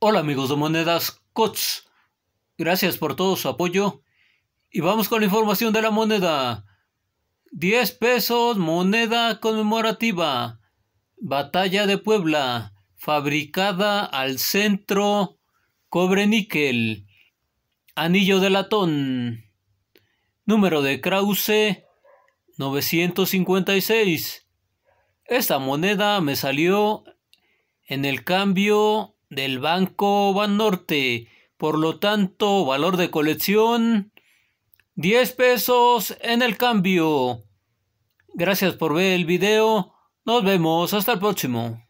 Hola amigos de Monedas COTS, gracias por todo su apoyo y vamos con la información de la moneda. 10 pesos, moneda conmemorativa, batalla de Puebla, fabricada al centro cobre níquel, anillo de latón, número de Krause 956. Esta moneda me salió en el cambio del Banco Banorte. Por lo tanto, valor de colección 10 pesos en el cambio. Gracias por ver el video. Nos vemos hasta el próximo.